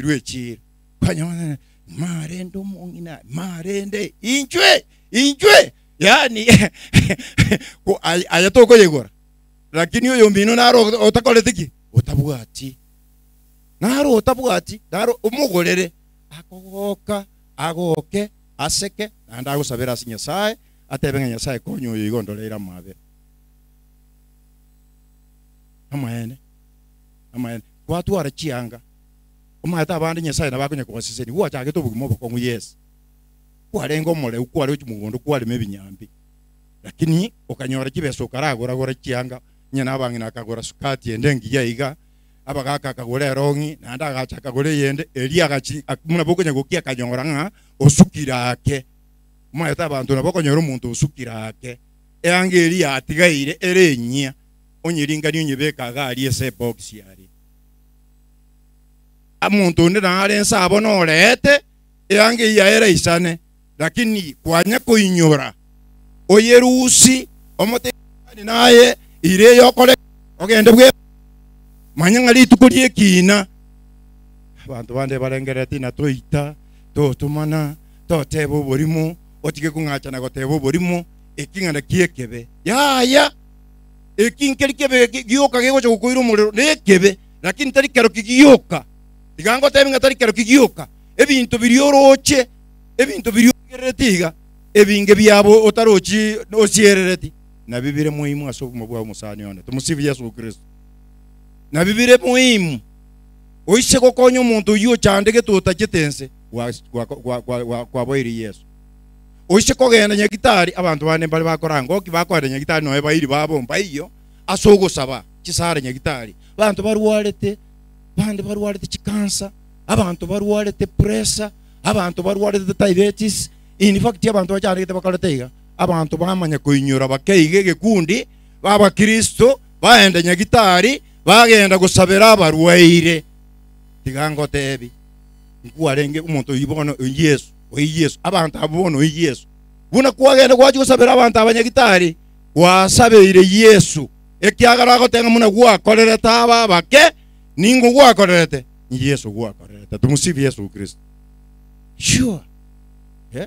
lwekiro kanya marende mungina marende injwe injwe yani yegora lakini oyo mbino naro otakorete ki otabwati naro otabwati naro omogorere akogoka agoke aseke naende agosabera ase nyasaye atebe ng'a nyasaye konya oyo igondoreire amabe amaene amaene gwatwara chianga omata abandi nyasaye nabakonya kobaseseni gwachagete obogima obokong'u yes kwarenga omoreu kwareuchi mogondo kwarema ebinyambi lakini okanyora chibesa okaragoragora chianga nyena abang'ina akagora sukati ende engiya iga abagaka akagora erong'i naende agacha akagora eyende eri agachi muna bokonya goki akanyora ng'a osukire ake mwaete abanto nabo okonyora omonto osukire ake eyanga eri yatigaire ere enyia onyeringani onyebekaga arie ase ebox yare amuntu nare nsabo norete eange era isane lakini kwanya inyora oyerusi omotekani naye ire yokole ogende bwe manyanga ri ituko riekina abanto bande barengereti na toita totumana toteba oborimo otige kung'achana goteba ekinga na kiekebe yaya eki nkeri kebe gioka gegocha gokoira omorero kebe lakini tari kero kigioka tiga tebinga tari kero kigiuka ebintu biri oroche ebintu biri ogererete iga ebinge biabo otarochi osierereti na bibire muhimu ase obuma bwa omusani one tumusibi yesu kristo na bibire muhimu oise kokonyo gokonya omonto oywo ochande getuta kwa kwaboire yesu oise kogenda nyagitari abanto bane mbare bakoranga oki bakoenda nyagitari noe bairi babo mpaiyo ase ogosaba chisare nyagitari banto barwarete bandi barwarete chikansa abantu barwarete pressure abantu barwarete diabetes in fact abantu bacharete bakaleteiga abantu bamanya kuinyura bakeiga egekundi babakristo baenda nyagitari bagenda gusabera abarwaire tiga ngotebi nkuarenge umuntu oyibono yesu oyiyesu abantu abono yesu buna kwagenda gwachi gusabera abantu abanyagitari gwasabeire yesu ekiagara agotenga muna gwakorerete aba abake ningu gwakorerete yesu gwakorerete tumusibi yesu kristo sure yeah?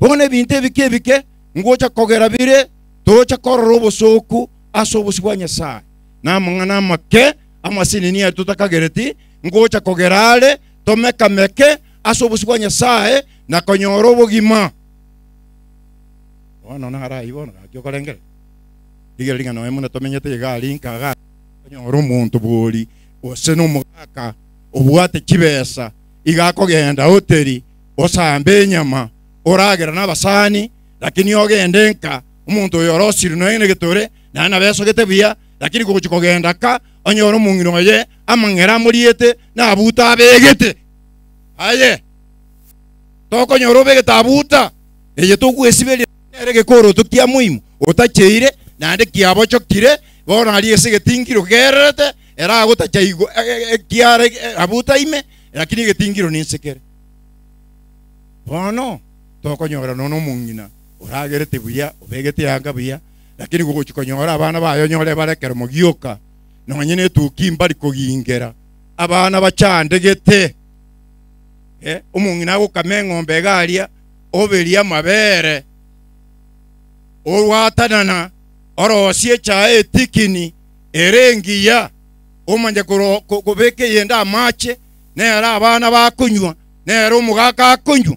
bono ebinto ebike ebike ngocha kogera bire tocha korora obosoku ase obosi bwa nyasaye namang'ana amake amasinini aya tutakagereti ngocha kogera are tomekameke ase obosi bwa nyasaye na konyora obogima bono narai bono gaki okorengere rigera ring'ano tomenyete iga rinka ga konyora omonto bori ose mugaka ubwate kibesa igakogenda hoteli osamba enyama oragera n'abasani lakini ogende nka umuntu oyo orosiri noene getore naye nabesogete buya lakini kugukogenda kogenda ka onyoro omong'ina oye amang'era amoriete nabuta abegete aye nyoro begeta abuta eye esibeli nere gekoroto kia muimu otacheire naende kiabochokire bono ali esige getingiro gerete eragota chaigo e, e, e, kiare ime lakini getingiro ni sekere bono tokonyora nono mungina oragerete buya obegete anga buya lakini gogochikonyora abana bayo nyore barekera mogioka nonye ne tukimba likogingera abana bachandegete eh umungina agokame eng'ombe egaria oberia amabere orwatanana orosia echae etikini erengiya omanye kobeka eyende amache nere abana bakonywa nere omogaka akonywa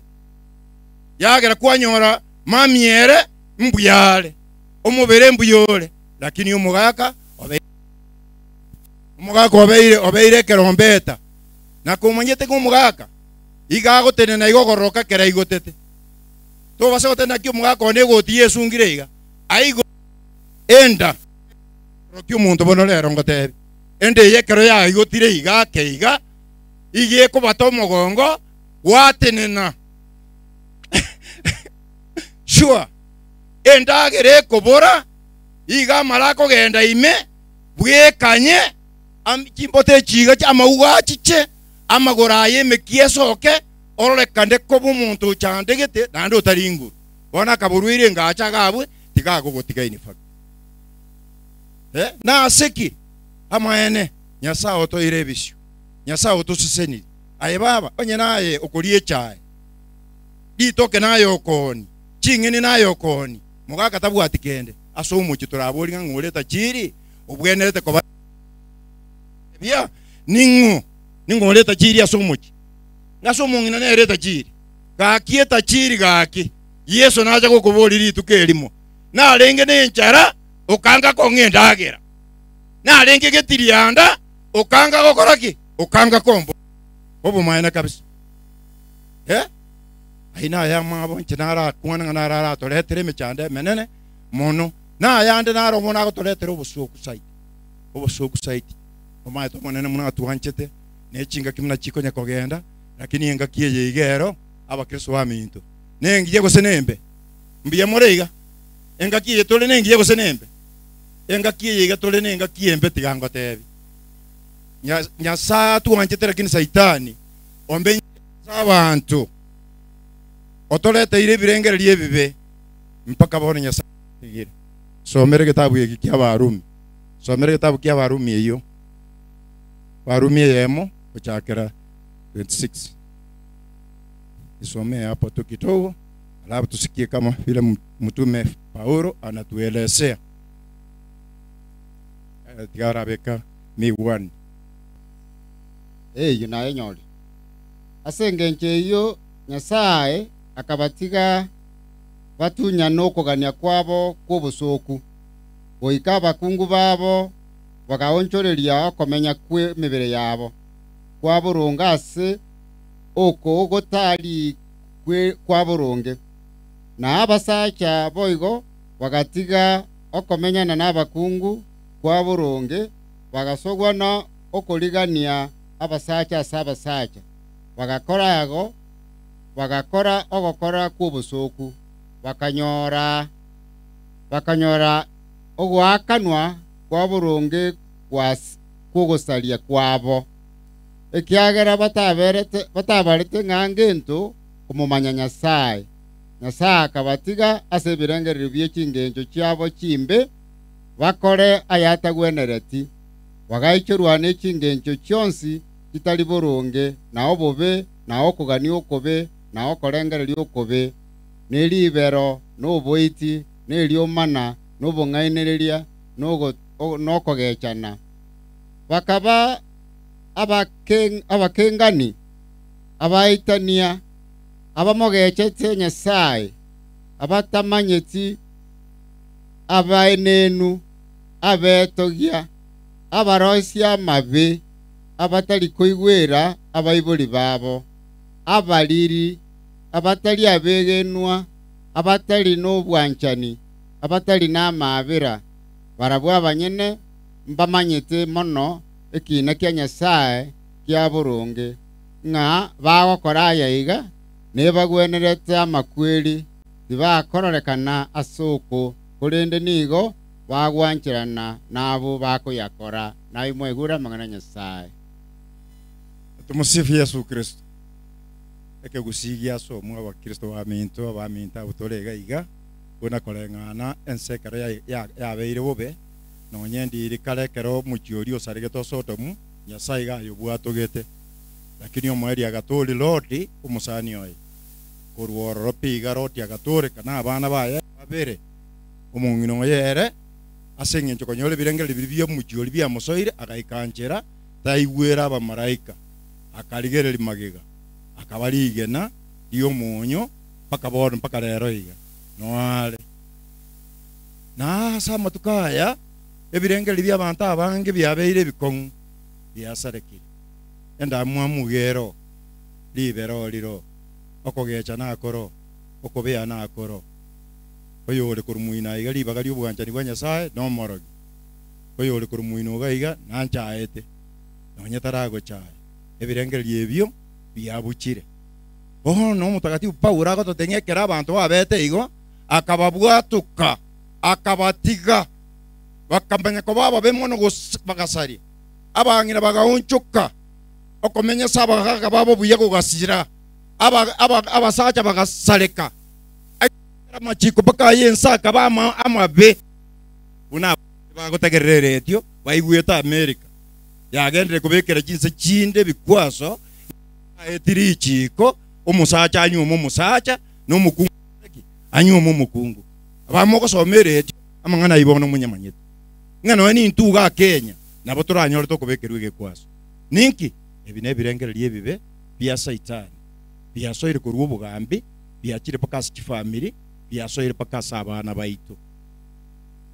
yagera kwanyora mamiere mbuyare omubere mbuyole lakini omogaka omogaka obeire obeire kerombeta nakomanyete ko omogaka iga na iga ogororoka kera igotete tobase gotena ki omogaka one egotiya esungire iga aigo enda roki omonto bono rero ngotebi ende yekero yaigutire iga keiga ekobata omogongo gwatenena sure endagera ekobora iga amara akogenda ime bwekanye chimbote echiga amaugo achiche amagora aye emeki esoke ororekande koba omonto ochande gete naende otari nguru bono akaborwaire ngacha gabwe tigagogotigaini fak eh? nase ki amaene oto otoire ebisio oto suseni aye baba onye naye okorie echae ritoke naye okoni ching'eni nayo okoni mugaka tabwati kende ase omochi torabori ng'a ng'oreta chiri obwenerete koba bia ningu ning'oreta chiri ase omochi ng'ase omong'ina nereta chiri gaki etachiri gaki yesu nacha gokoboria rituko erimo narenge na enchara okanga agera naringi gitiri yanda ukanga gukora ki ukanga kombo obumaene kabisa eh aina ya mabo nkinara kwana ngana rara toletere michande menene mono na ande yande naro mona gotoletere obusuku site obusuku site omaye to monene muna tuhanchete nechinga kimna chiko nya kogenda lakini enga kiye igero abakristo baminto nengiye gose nembe mbiya morega enga kiye tole nengiye gose nembe engaki yeiga tuli na engaki embe tigango tebi nyasaye atwanchete lakini saitani ombe abantu otoleteire liye ebibe mpaka bono nyasaye tigire somere gitabu yegi kia barumi somere gitabu kia warumi eyo barumi eyemo gochakera 26 isome hapo tu kidogo alafu tusikie kama vile mtume Paulo anatuelezea tikarabeka miwani eyu naye ase asengenje eyo nyasaye akabatiga batunya nokogania kwabo kwobusoku goika abakungu babo bagaonchoreria okomenya kwe mibere yabo kwaburunga ase oko ogotari kwe kwaburunge na abasacha boigo bagatiga okomenyana n'abakungu kwa buronge bagasogwa na okorigania abasacha ase abasacha bagakora ago bagakora ogokora kwa obosoku bakanyora bakanyora ogwakanwa kwa boronge kwogosaria kwabo ekiagera batabarete ng'anga ento komomanya nyasaye nyasaye akabatiga ase ebirengereri bia ekingencho chiabo chimbe bakore ayatagwenereti wagaikyorwana ekingencho kyonsi kitali boronge na obobe na okogania okobe nawo okorengereria okobe neribero noboiti neriomana nobong'ainereria nokogechana bakaba abakengani abaitania abamogechete nyasaye abatamanyeti abaenenu abetogia abarosia amabi abatari kuigwira abaiburi babo abariri abatari abegenwa abatari n'obwanchani abatari n'amabira barabwa abanyene mbamanyete mono ekina kia nyasaye kia burungi ng'a bagokora yaiga nibagwenerete amakweri tibakororekana asuku kurindi nigo wagwanchirana nabo bakuyakora na imwegura mangana nyasaye tumusifu yesu kristo eke gusigia somo abakristo baminto abaminta butorega iga bona bwenakoreng'ana ensekero yabeire bobe nonyendiri karekero muchiori osaregeto sodomu nyasaye gayobwatogete lakini omweri agatori lodi omusani oyo korwororo piga roti agatoreka kana abana baye babere omong'ino yere ase eng'encho konyora ebirengereri biri bia omuchi oria biamosoire agaikanchera taigwera abamaraika akarigereri magega akaba rigena ria omonyo mpaka bono mpaka rero iga noare na ase amatuko aya ebirengereri bia abanto abange biabeire ebikong'u biasarekire amwa mugero libero liro okogecha nakoro okobea nakoro oyo uri kuri mwina iga ribaga ria obwanchani bwa nyasaye no omorogi oyo uri kuri mwina iga iga nanchaete nonye taragochaya ebirengererio ebio biabuchire bono omutagatifu paulo agototeng'ekera abanto babete igo akababwatuka akabatiga bakamenya koba ababe mono bagasaria abang'ira bagaunchuka okomenyesa abagaka babo buya kogasiira abasacha bagasareka amaciko mpaka yensaka bama amabe buna bagotegerera eretio baigwete america yagendere kubikira chinse chinde bikwaso etiri ichiko omusacha anyuma omusacha n'omukungu anyuma amang'ana ng'ano nabo ninki ebibe bia saitani biasoire korwa obogambi biachire mpaka ase chifamiri byasoyere pakasa abana baitu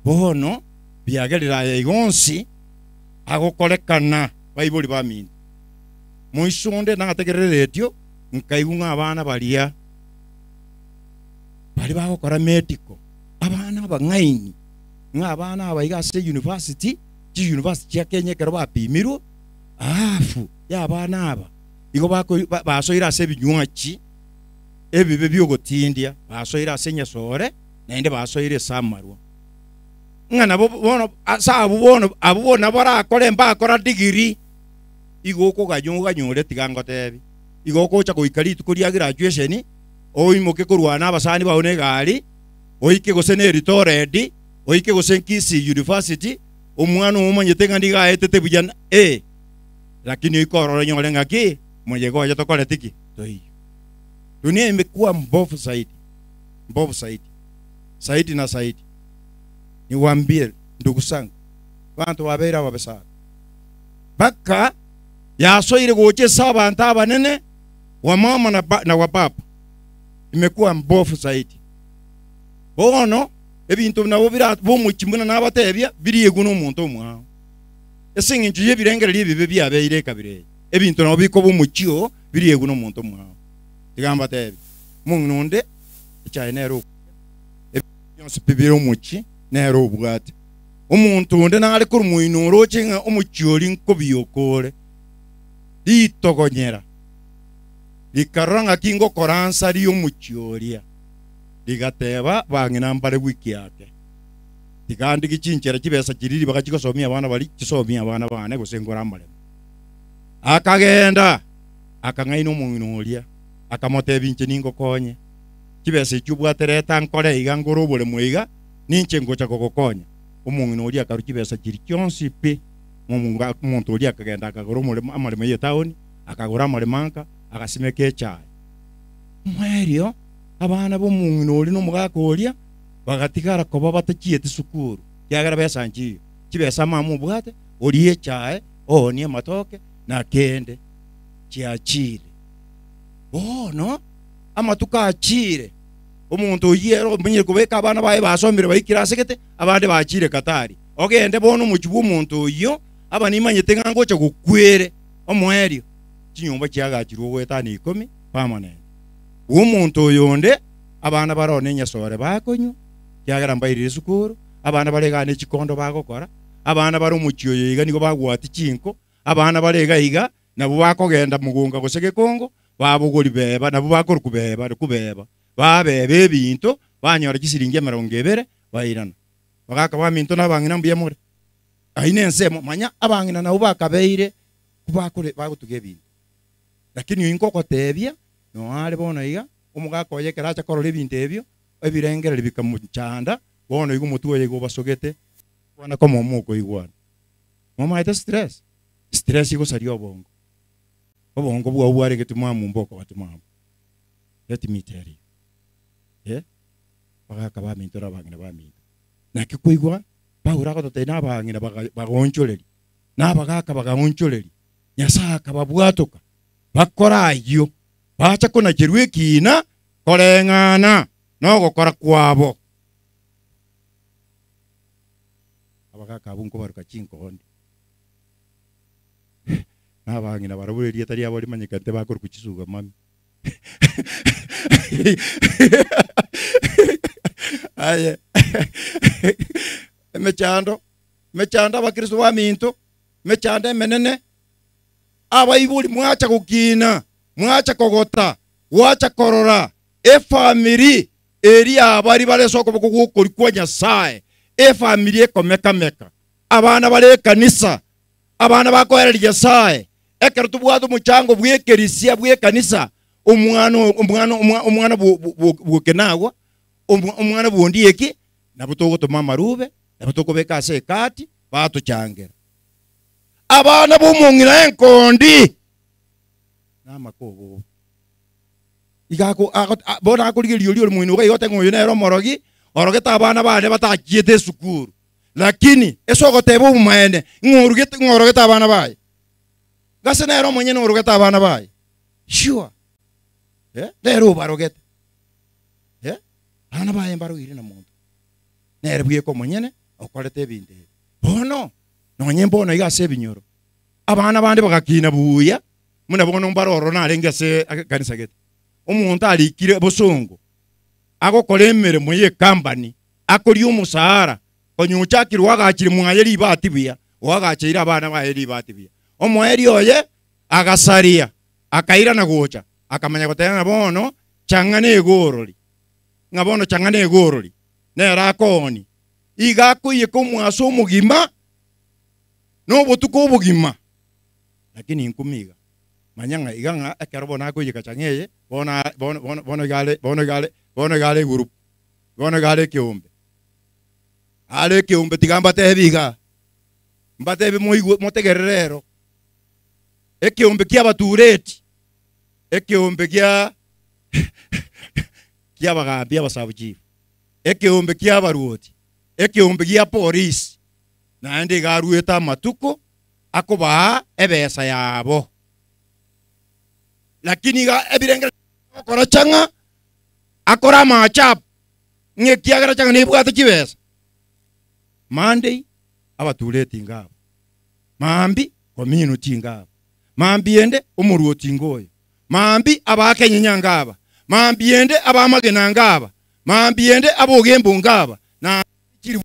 bono byagerera igonsi agokorekana baibori bamintu moisonde nagategerera etio nkaigu ng'a abana baria bari bagokora medico abana abang'aini ng'a abana aba iga ase university chi university chia kenya ekero bapimirwe afu ya abana aba igo basoire ase ebinywachi ebibe byogotindia basoire ase nyesore naende basoire samarwa ng'ana bono asa abo bono bona barakora mbakora digiri igo okoganyoganyore tiga ngotebi igo okocha goikari ituko ria graduation oimoke korwana abasani bao na egari oike gose na eritoredi oike gose nkisi university omwana omomanyete ng'a ndigaetete buya e eh, lakini oikorora nyore ng'aki moyego oyo tokoretiki toiyo Dunia imekuwa mbovu zaidi, mbovu zaidi, zaidi na zaidi. Niwaambie ndugu zangu, bantu babera babesara baka yasoire gukisa abantu abanene wa mama na, ba, na wa imekuwa mbovu zaidi bono ebintu nabo bira bomuchimuna nabatebia biri egu n'omuntu omwao ese eng'encho yebirengereri ebibe byabeire kabire ebintu nabo bikoba omuchio biri egu n'omuntu omwao ligamba tebi mungunde ekyayi neero byonsi bibiri omuki neero obwate omuntu nde nali kurumwinuura okinga omukyoli nkobiyokore liitogonyera likarora ng'aki ngokoransa lyomukyolya ligateba bang'ina mbare wiki yake tigandi gichinchera chibesa chiriri chigosomia abana bari chisomia abana bane gose ngora amarema akagenda akang'aina omwino oria akamotebi inche ningokonye kibese chubwatereta nkore iga ngoro obore mwiga ninche ngocha gogokonya omong'ina oria akaru kibesa chiri kionsi pi omonto oria akagenda akagora amaremo yetaoni akagora amaremo anka agasimeka echae mwerio abana b'omong'ina oria na omogaka oria bagatigara koba batachiete sukuru kiagera besa nchiyo kibesa amama obwate orie echae oonie amatoke na kende chiachire bono oh, amatuka achire omuntu oyero omenyere kobeka abana baye basomire baikira asegete abande bachire katari ogende bono omochibu omuntu oyo aba nimanyete ng'a ngocha gokwere omwerio chinyomba chiagachirwe ogwetana ikomi permanent omonto oyo nde abana barone enyesore bakonywa kiagera mbairire esukuru abana baregane echikondo bagokora abana bare omochio oyo iga nigo bagwati chinko abana barega iga nabo bakogenda mugunga gose gekongo babuguri beba nabo bakora kubeba ari kubeba babeba ebinto banyora chisiringi emirongo ebere bairana bagaka baminto nabang'ina mbuya more aine ensemo manya abang'ina nabo bakabeire kubakore bagutuge ebinto lakini oinko okotebia noare bona iga omogaka oye ekero acha korora ebinto ebio ebirengereri bikamuchanda bona iga omotwe oye iga obasogete bwanako momo okoigwana momaete stress stress igosaria obongo obongo bwa obwarege timwamu mboko batimwamu yatimiteri eh bagaka bamintora bangina baminta na pawulo akotote nabang'ina bagoncholeri nabagaka bagagoncholeri nyasaye akababwatuka bakora ayo bacha kona kunacherwa ekina koreng'ana nogokora kwabo abagaka abunko baruka hondi nabang'ina barabureria tari abo rimanyekante bakoruka kukisuga mami aye emechando mechando abakristo baminto mechando emenene abaiburi mwacha gukina mwacha kogota wacha korora efamiri eri abari baresoka bokogukori kwa nyasaye efamiri ekomekameka abana bare kanisa abana bakoereri nyasaye ekero tobwate omochango bwa ekerisia bwa ekanisa omwana omwana omwana bwoke nagwa omwana bwondi eki nabo togotoma amarube nabo tokobeka ase ekati batochangera abana bomong'ina enkondi namakobo igako bona riori ori mwino ugaigota ng'oyo nere omorogi orogete abana bane batachiete esukuru lakini ese ogoteba obumaene ng'orogete abana baye gase nero mwenye norugete abana baye shua yeah? rero ubarogete yeah? abana mbaru mbarugire na muntu nere bwiko mwenyene okorete ebintu ebi bono nonye mbono igase ebinyoro abana bandi bagakina buya muna bono mbaru mbaroro narengese akanisa gete omuntu arikire bosongo agokora emeremo yekambani akoria omusaara konyucha akire wagachire mwaye libati buya wagacheire abana baye libati omoeri oye agasaria akairana gocha akamanya na bono ng'abono chang'ana egorori bono chang'ana egorori ne akooni iga akoiyeka omwase omogima na obotuko obogima lakini nkumiga manya ng'a iga ng'a ekero ye bona chang'a eye bono bona bono bona bono igare bono gale kiumbe bono kiumbe tigamba are ekeombe tiga mbatebiga mbatebi motegerere ero ekiumbi kia batureti ekiumbi kia kia bagambi abasabuchifu ekiumbi kia baruoti kia gia polisi naende igaruete amatuko akobaa ebesa yabo lakini iga ebirenge akora chang'a akora amachapu ng'e kiagera chang'a nibwate chibesa monday abatureti ngabo mambi community ngabo mambiende umuruoti ngoyo mambi abakenya nyangaba mambiende abamagena ngaba mambiende abogembo ngaba na kiri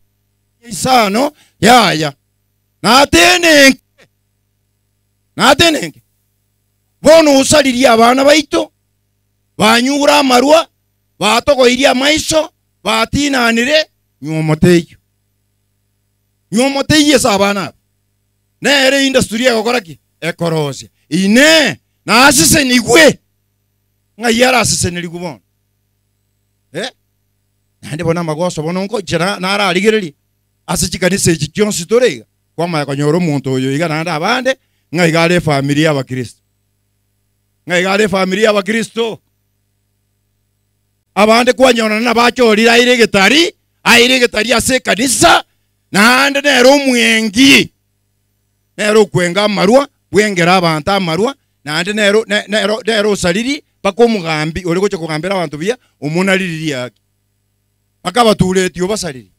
isano yaya natenenge natenenge bono usalirie abana baito banyura amarwa iria amaiso batinanire nyomoteiyo nyomoteyo ase abana aba nere industry egokora ki ekorosia ine na naasisenikwe ngai arasiseneri bono eh? nandi bona magoso bono nkochera nararigeririe ase chikanisa echi chionsi toriga kwamanya konyora omonto oyo iga naende abande ng'ai gare efamiri ya abakristo ng'ai gare efamiri ya abakristo abande kwanyorana nabachorire aire egetari aire egetari ase ekanisa naende nero omwengi nero okwenga amarwa bwengera abanto amarwa naende nero nero nero saliri paka omugambi oli gocha kogambera abanto buya omuna liriri yake paka abatuleti obasaliri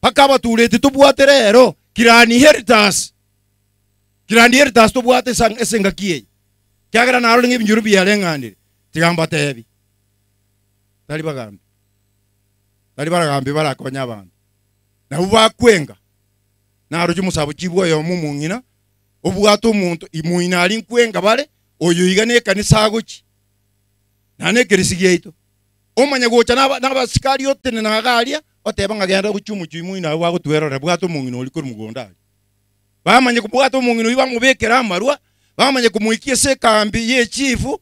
paka abatuleti tubwate rero kirani heritage kirani heritage tubwate esengaki eyi kiagera naro ringa ebinjuru biareng'anire tigamba tebi tari bagambi tari baragambi barakonya abantu nabo bakwenga naro chimusabo chibwoyomo omong'ina obwata omonto imwina ari nkwenga bare oyo iga na ekanisa agoki nane ekeresi giaito omanya gocha n'abasikari otene nagaria oteba ng'agenda gochia omochio imwina ago agotwerora bwata omong'ina oria kori mugonda aria bamanye kubwata omong'ina oyo bamobekera amarwa bamanye kumwikia ase ekambi ya echifu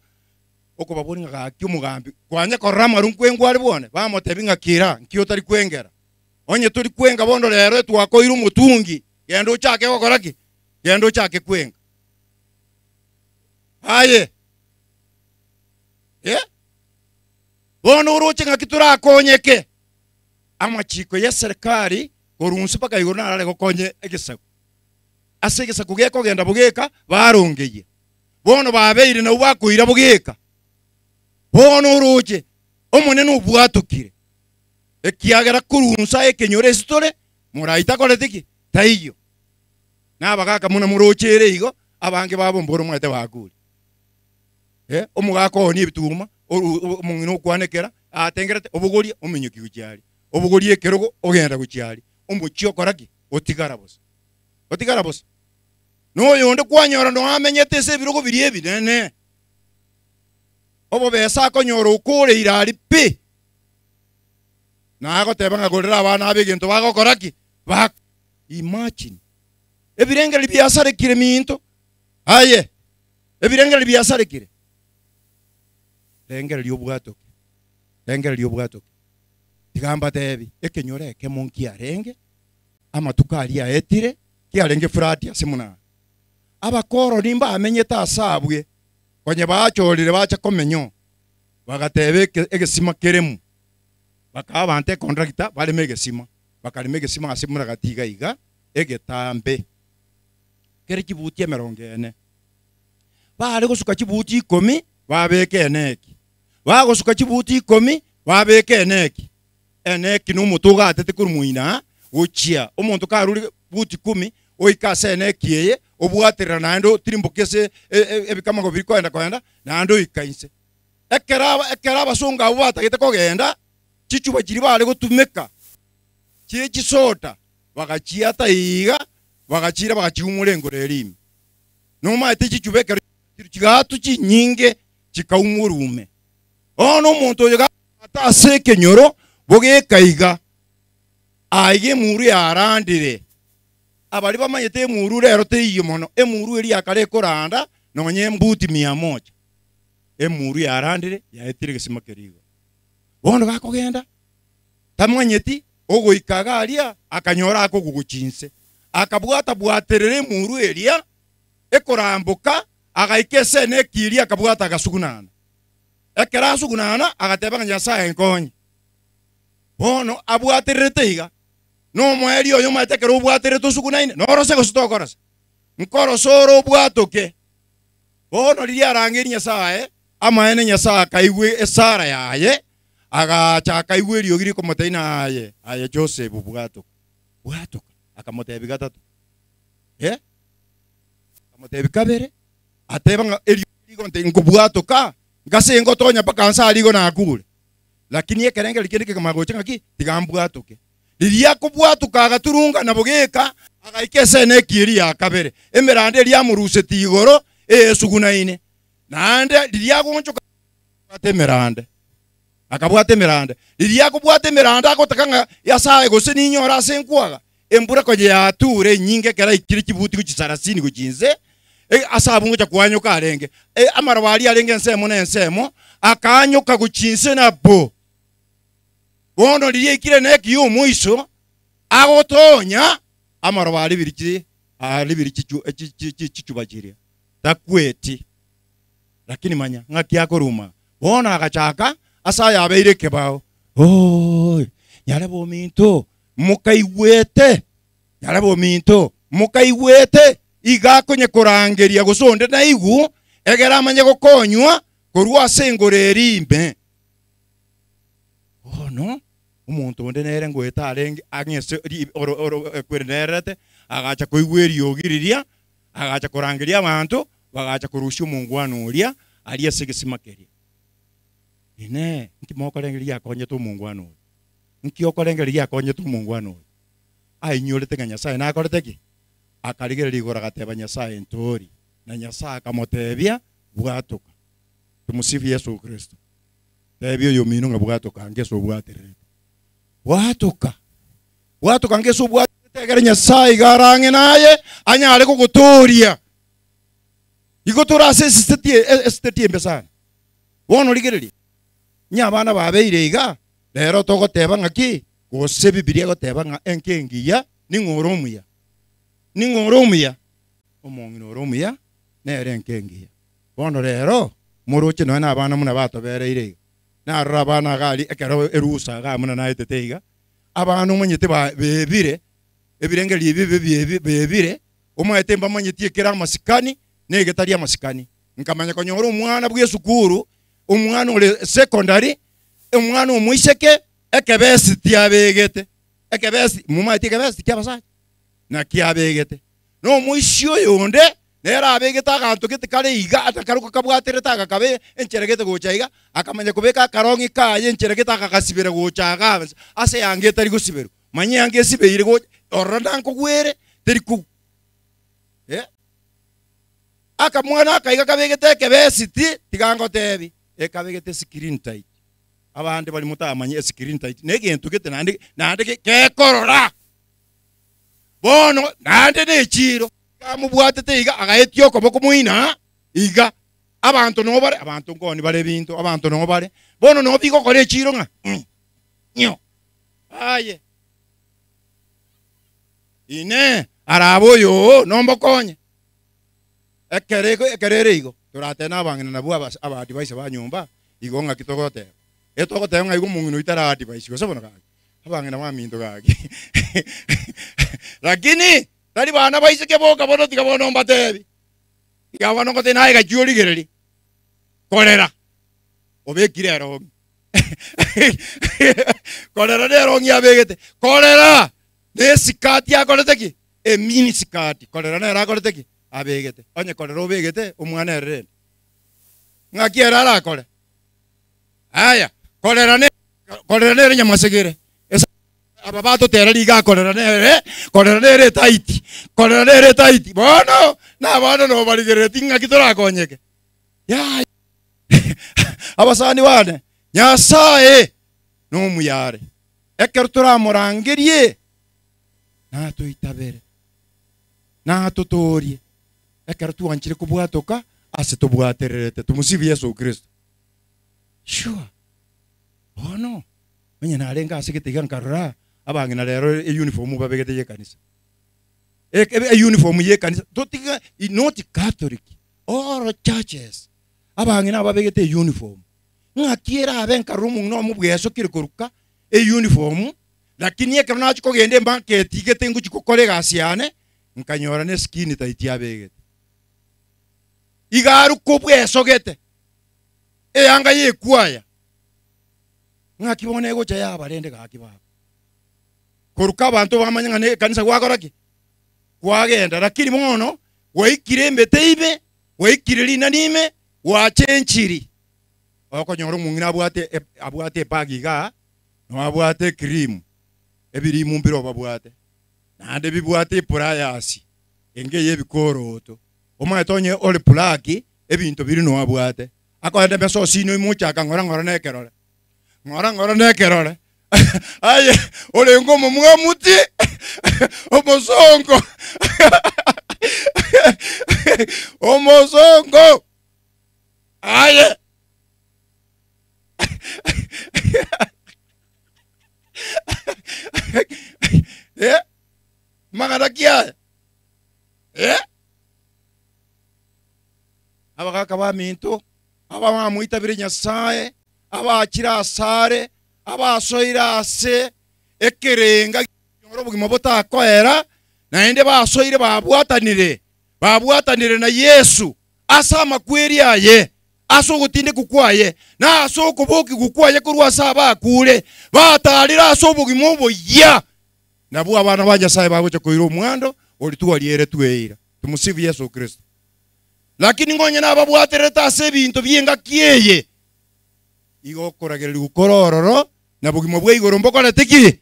okobabori ng'a gaki omogambi kwanye korora amaru nkwengwa are bwane bamotebi ng'a kira nki otari kwengera onye tori kwenga bondo rero twakoire omotungi genda ochake gokora ki genda uchake kwenga aye yeah? bono uruche ng'aki turakonyeke amachiko ya serikali gorunsi mpaka iguru narare gokonye egesago ase geko gekogenda bugeka barongeye bono babeire nabo bakuira bugeka bono uruche omonene obwatokire ekiagera kurunsa ekenyore esitore moraita koretiki taiyo nabagaka muna murochire igo abange babo mboro mwete baguri eh omugaka oni ebituma omungino okwanekera atengerete obugoria omenyo kiuchiari obugoria ekerogo ogenda guchiari omuchio koraki otigara bosa otigara bosa noyo onde kwanyora no amenyete se birogo biri ebinene obo besa akonyora ukure irari pi nagoteba ng'agorera abana abe egento bagokoraki bak imagine ebirengeri byasarekire minto aye ebirengeri byasarekire rengeri lyobwatoke rengeri lyobwatoke tigamba tebi ekenyore eke munki arenge amatuka ali aetire kiarenge furati ase munana abakoroni mbamenyete asabwe onye bachorire bacha komenyo bagatebe egesima keremu bakaba bante contracta sima egesima bakarema egesima ase muragatiga iga egetambe kere chibuti emerongo ene bare gosuka chibuti ikomi babeka eneki bagosuka chibuti ikomi babeka eneki eneki na omonto ogatete korwa moina gochia omonto karure buti kumi oika ase eneki eye obwaterera naende otirimboki ase e, e, ebikamago biri koenda koenda naende oikainse ekera ekera abasongo abo batagete kogenda chichuba chiri bare gotumeka chiri chisoda bagachiata iga bagachira bagachiga umurengoro elimi nomaete chichubekero chigatu chinyinge chikauma ume. ono ata omonto oyo gata ase ekenyoro bogekaiga aiga emuru yarandire abari bamanyete emuru rero teiyo mono emuru eri akare kora anda na wanye ekoranda nonya embuti mia ya emuru yarandire yaetire gesima kerigo bono gakogenda tamanyeti ogoikaga aria akanyora ako kukuchinse akabwata bwaterere muru eria ekorambuka agaika esene kiria akabwata agasugunana ekera asugunana nya sa enkonyi bono abwaterere abwatererete no mweri oyo matekera obwatererete osugunaine norose gose tokorose nkoro soro obwatoke bono riria arangeri nyasaye amaene sa akaigwe esara yaye agacha akaigwa eriogi komoteina aye aye joseph bwatoka bwatoka akamutebi gatatu eh akamutebi kabere atebanga erigo nte nkubwatuka ngasingo tonya mpaka nsarigo nakure lakini ekerengeri kindi kikamagocha ngaki tigambwatuke riria akubwatuka agaturungana bugika agaika esene ekiri ya kabere emerande eriamurusete igoro eesugunaine naende riria agonchoka abwate emerande akabwate emerande riria akobwate emerande agotaka ng'a yasaye gose ninyora ase nkwaga embura kwa yature nyinge kera ikiri kibuti kuchisarasini kuchinze e asabu ngoja kuanyoka arenge e amarwari arenge nsemo na nsemo akanyoka kuchinse na bo bono liye ikire ne kiyo muiso agotonya amarwari biriki ari biriki e, chichubajiria takweti lakini manya ng'aki ruma wona agachaka asaya abeire kebao oi nyare bominto mukaigwete yarabo minto mukaigwete iga konye kurangeria gusonde na igu egera amanye gukonywa korwa asengorera oh no omonto onde nere ngweta arenge ang'ese oro oro ekwerenerete eh, agacha koigweria ogiriria agacha kurangeria mantu bagacha kurushia omongwana oria aria ase egesimakeria ine ntimokorengeria okorengeria akonyete omongwana nkio korengeri giakonyetu mungwana uyu ainyurite nga nyasaye nakorete ki akarigereria ligora gateba nyasaye ntori na nyasaye akamotebia bwatuka tumusifu yesu kristo tebio yo mino nga bwatuka ngeso bwatirite bwatuka bwatuka ngeso bwatirite egere nyasaye garange naye anyare kuguturia igotura ase esiteti embesani wona origereria nya abana babeire iga rero togoteba ng'aki gose bibiria egoteba ng'a enke engiya ning'ora omuya ning'ora omuya omong'i nora omuya nere enke engiya bono rero moroche noe na abana muna batobereire iga narora abana iga aria ekero erusa iga muna naetete iga abana omanyete bebire ebirengeri ebi bebire omanyete mbamanyeti ekere amasikani na egetari amasikani nkamanya konyora omwana bwa esukuru omwana ore secondary omwana omwisheke ekebesi tiabegete ekebesi mumaiti ekebesi kiabasacha na kiabegete no omwishi oyo nde nera abegete aganto gete kare iga atakaruka kabwaterete kabe encheregete gocha iga akamanya kobeka akarongi kaye encheregete kasibere gocha aga ase yange tari gosiberu manye yange sibeire gocha orra nankogwere teri ku eh akamwana akaiga kabegete ekebesi ti tigangotebi ekabegete screen tight abande bari mutamanyi screen tight nege ntugete nande nande kekorora bono nande ne chiro kamubwatete iga agaetyo ko bokumuina iga abantu no bare abantu ngoni bare bintu abantu no bare bono no bigo kore chiro nga mm. nyo aye ine arabo yo nombo konye ekerego ekerere igo turatena abangena nabu abadi baise ba nyumba igo nga kitogote etwagota yonga igo mungino itara advice kwa sababu nakaki habange maminto kaki lakini tali bana baise ke boka bono tika bono mbatebi ya wano kote nae ga juri gereri obekire ro kolera ne rongi abegete kolera ne sikati akorete ki emini sikati kolera ne rakorete ki abegete onye kolera obegete omwana erere ngaki era rakore aya korera ne korera ne renya masigire aba batotera riga korera nere korera nere taiti korera nere taiti bono na bono no barigere tinga kitora konyeke ya abasani wane nyasaye no muyare ekero turamurangerie na tuitabere na tutorie ekero twanchire kubwatoka ase tubwatererete tumusibi yesu kristo sure bono oh, menye narenga ase gete iga nkarora abange na rero e uniform babegete ye kanisa e, e e uniform ye kanisa totiga not catholic all churches abange na babegete e uniform ng'akiera abe nkarora omong'ina omobweso kere koruka e uniform lakini ye chiko ekero nachikogenda emarket igete nkuchikokora egasi yane nkanyora ne skini taiti gete e anga ye yekwaya ngakibona abarende yabalende kakibaba koruka abantu bamanyanga ne kanisa gwakoraki gwagenda rakiri bono waikire embete ibe waikire rina nime wachenchiri okonyora omong'ina abwate abwate epagi iga noabwate ekirimu ebirimu mbiro babwate naende bibwate epurayasi enge eyebikoroto omanyete onye ore pulaki ebinto biri noabwate akoende mbeso osino imochaka ng'ora ng'ora na ekerore ng'ora ng'ora nekerore aye orengo omomwamuti omosongo omosongo aye eh magana kiaya eh abagaka muita abamamwitabire nyasaye abakira asare abasoire ase ekerenga ore obogima botakoera naende basoire babwatanire babwatanire na yesu ase amakweri aye ase ogotindeka kwaye na ase okobokigu kwaye korwa ase abakure batarire ase obogima oboya nabwo abana ba nyasaye bagocha koira omwando oritua riere tweira tumusifu yesu kristo lakini ng'onye na nababwatererete ase ebinto biengaki eye igokuragereria gukora ororo na bugimo bwa igoro mbokora tiki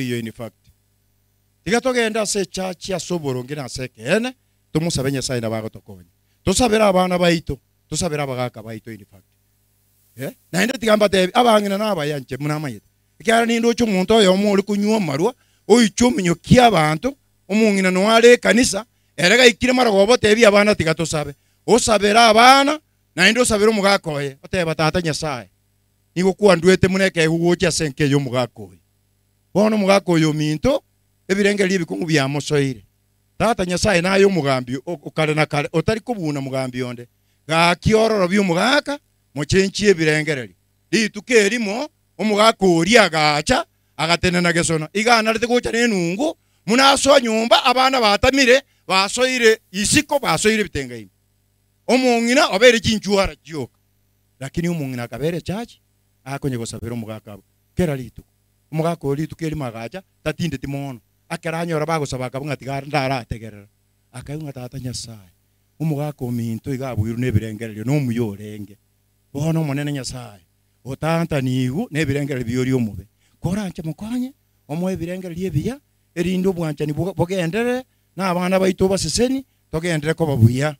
iyo in fact tiga togenda ase church ya soboro ngina ase kene tumusabe nyasaye na bago tokonya tusabera abana baito to tusabera abagaka baito in fact eh na ende tigamba tebi abangina na nche abayanje munamayete ikyara ni ndocho muntu oyo omuri kunywa marwa nyo kia abantu omungina no ale kanisa erega ikire maragobo tebi abana tiga tusabe usabera abana na nä ndå cabä rwo må gakoä otebatata nyacaä nigå kua nduä tä må nekehugå cia senke yå må gakåä wono må gakå yå mintå äbirengerie bikå ng'u bia coire tata nyacaä nayå må gambi å kare na kare å tarä kå buna må gambi onde gakiororo biå må gaka må cänchie äbirengereri ritu kä rimo å må gakå ria gacha agatene na gecono igana rä tä gå ca nä nungu må nacoa nyå mba abana batamire bacoire iciko bacoire bitengaini omong'ina obere chinchwara chioka lakini omong'ina akabere chachi akonye gosabera omogakabo kera rituko omogaka oyo rituko erimo agacha tatindeti mono akera anyora bagosaba akabo ng'ati ndarategerera akaigwa ng'a tata nyasaye omogaka ominto iga abwiru na ebirengererio na bono omonene nyasaye otantaniwu na ebirengereri bia oria omobe koranche mokonye omoa ebirengereri ebiya erinde obwanchani na abana baito baseseni togendere kobabuya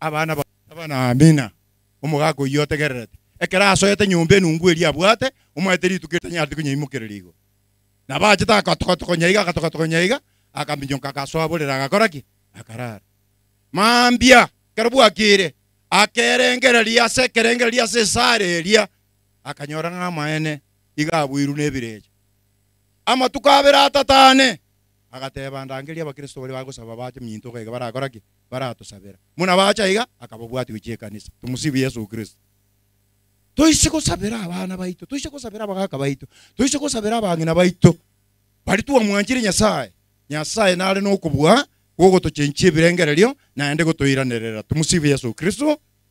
abana abana amina umugago yotegererete ekera asoete nyombe eri abwate umwete ritukirite nyati kunyeimukirira igo na bachita akatokotoko nyaiga akatokotoko nyaiga kaso akasoaborera ka koraki akarar mambia kerobwakire akerengereria ase ekerengereria ase sare eria akanyora ng'amaene iga abwiru na ebireja amatuko abere agateba ndangeria abakristo bari bagusaba baje myinto gaiga barakora ki baratusabira muna bacha iga akababwati wikie kanisa tumusibi Yesu Kristo tuishe gusabira abana baito tuishe gusabira abagaka baito tuishe gusabira abangina baito bari tuwa mwanjire nyasaye nyasaye nare nokubwa gogo tuchenchie birengererio naende gotoiranerera tumusibi Yesu Kristo